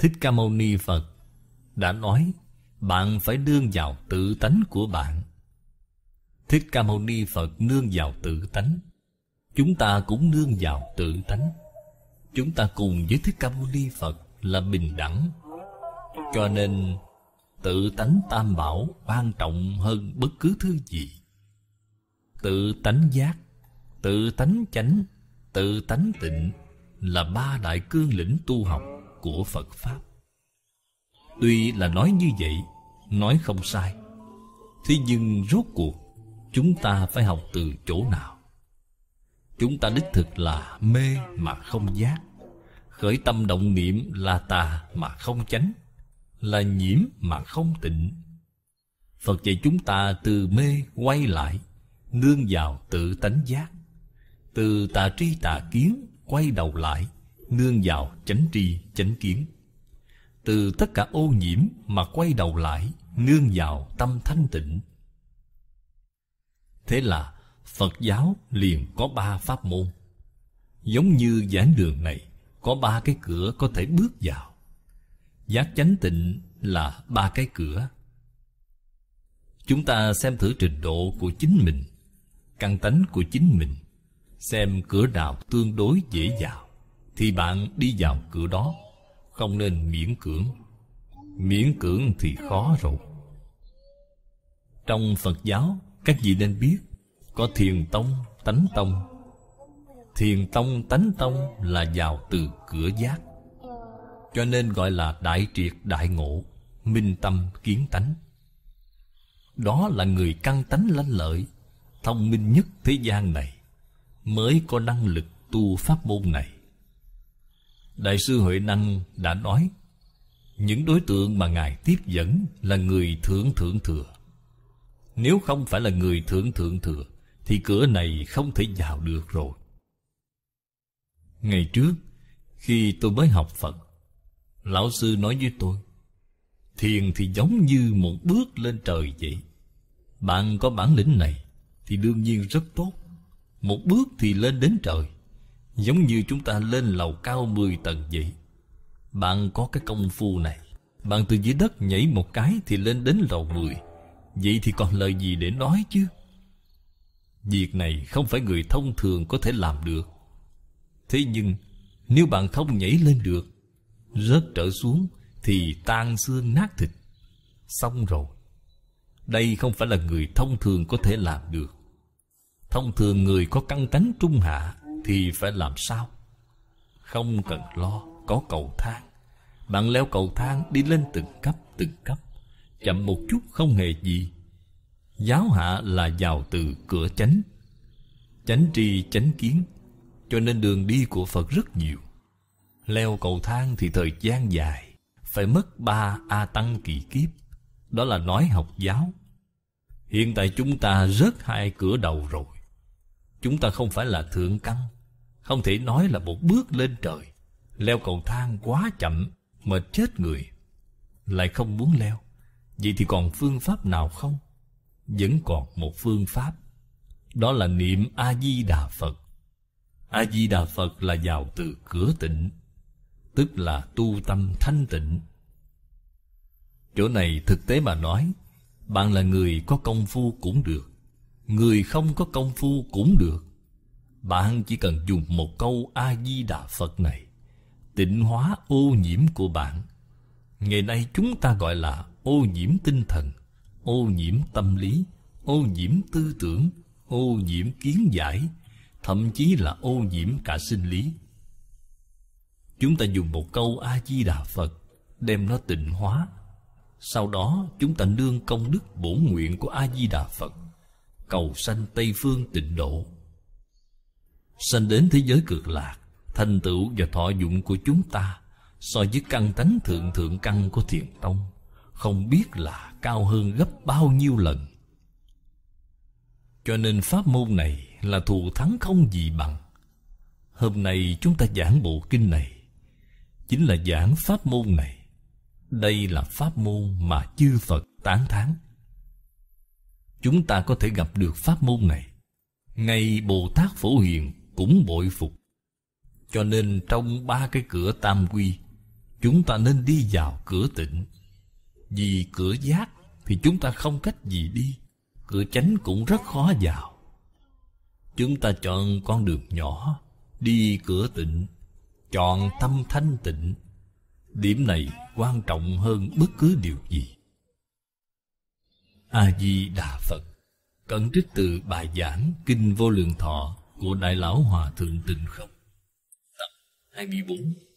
Thích Ca Mâu Ni Phật đã nói bạn phải nương vào tự tánh của bạn. Thích Ca Mâu Ni Phật nương vào tự tánh. Chúng ta cũng nương vào tự tánh. Chúng ta cùng với Thích Ca Mâu Ni Phật là bình đẳng. Cho nên tự tánh tam bảo quan trọng hơn bất cứ thứ gì. Tự tánh giác, tự tánh chánh, tự tánh tịnh là ba đại cương lĩnh tu học của Phật Pháp. Tuy là nói như vậy, nói không sai. Thế nhưng rốt cuộc, chúng ta phải học từ chỗ nào? Chúng ta đích thực là mê mà không giác. Khởi tâm động niệm là tà mà không chánh, là nhiễm mà không tịnh. Phật dạy chúng ta từ mê quay lại, nương vào tự tánh giác. Từ tà tri tà kiến quay đầu lại nương vào chánh tri chánh kiến từ tất cả ô nhiễm mà quay đầu lại nương vào tâm thanh tịnh thế là phật giáo liền có ba pháp môn giống như giảng đường này có ba cái cửa có thể bước vào giác chánh tịnh là ba cái cửa chúng ta xem thử trình độ của chính mình căn tánh của chính mình xem cửa nào tương đối dễ vào thì bạn đi vào cửa đó Không nên miễn cưỡng Miễn cưỡng thì khó rồi Trong Phật giáo Các vị nên biết Có thiền tông, tánh tông Thiền tông, tánh tông Là vào từ cửa giác Cho nên gọi là đại triệt đại ngộ Minh tâm kiến tánh Đó là người căn tánh lanh lợi Thông minh nhất thế gian này Mới có năng lực tu pháp môn này Đại sư Huệ Năng đã nói Những đối tượng mà Ngài tiếp dẫn là người thượng thượng thừa Nếu không phải là người thượng thượng thừa Thì cửa này không thể vào được rồi Ngày trước khi tôi mới học Phật Lão sư nói với tôi Thiền thì giống như một bước lên trời vậy Bạn có bản lĩnh này Thì đương nhiên rất tốt Một bước thì lên đến trời Giống như chúng ta lên lầu cao 10 tầng vậy Bạn có cái công phu này Bạn từ dưới đất nhảy một cái thì lên đến lầu 10 Vậy thì còn lời gì để nói chứ Việc này không phải người thông thường có thể làm được Thế nhưng Nếu bạn không nhảy lên được Rớt trở xuống Thì tan xương nát thịt Xong rồi Đây không phải là người thông thường có thể làm được Thông thường người có căn cánh trung hạ thì phải làm sao không cần lo có cầu thang bạn leo cầu thang đi lên từng cấp từng cấp chậm một chút không hề gì giáo hạ là vào từ cửa chánh chánh tri chánh kiến cho nên đường đi của phật rất nhiều leo cầu thang thì thời gian dài phải mất ba a tăng kỳ kiếp đó là nói học giáo hiện tại chúng ta rớt hai cửa đầu rồi Chúng ta không phải là thượng căn Không thể nói là một bước lên trời Leo cầu thang quá chậm Mệt chết người Lại không muốn leo Vậy thì còn phương pháp nào không? Vẫn còn một phương pháp Đó là niệm A-di-đà Phật A-di-đà Phật là vào từ cửa tịnh Tức là tu tâm thanh tịnh Chỗ này thực tế mà nói Bạn là người có công phu cũng được Người không có công phu cũng được Bạn chỉ cần dùng một câu A-di-đà Phật này Tịnh hóa ô nhiễm của bạn Ngày nay chúng ta gọi là ô nhiễm tinh thần Ô nhiễm tâm lý Ô nhiễm tư tưởng Ô nhiễm kiến giải Thậm chí là ô nhiễm cả sinh lý Chúng ta dùng một câu A-di-đà Phật Đem nó tịnh hóa Sau đó chúng ta nương công đức bổ nguyện của A-di-đà Phật cầu sanh Tây Phương tịnh độ. Sanh đến thế giới cực lạc, thành tựu và thọ dụng của chúng ta so với căn tánh thượng thượng căn của thiền tông không biết là cao hơn gấp bao nhiêu lần. Cho nên pháp môn này là thù thắng không gì bằng. Hôm nay chúng ta giảng bộ kinh này, chính là giảng pháp môn này. Đây là pháp môn mà chư Phật tán thán chúng ta có thể gặp được pháp môn này. Ngay Bồ Tát Phổ Hiền cũng bội phục. Cho nên trong ba cái cửa tam quy, chúng ta nên đi vào cửa tịnh. Vì cửa giác thì chúng ta không cách gì đi, cửa chánh cũng rất khó vào. Chúng ta chọn con đường nhỏ, đi cửa tịnh, chọn tâm thanh tịnh. Điểm này quan trọng hơn bất cứ điều gì a di đà phật cẩn trích từ bài giảng kinh vô lượng thọ của đại lão hòa thượng tịnh không tập 24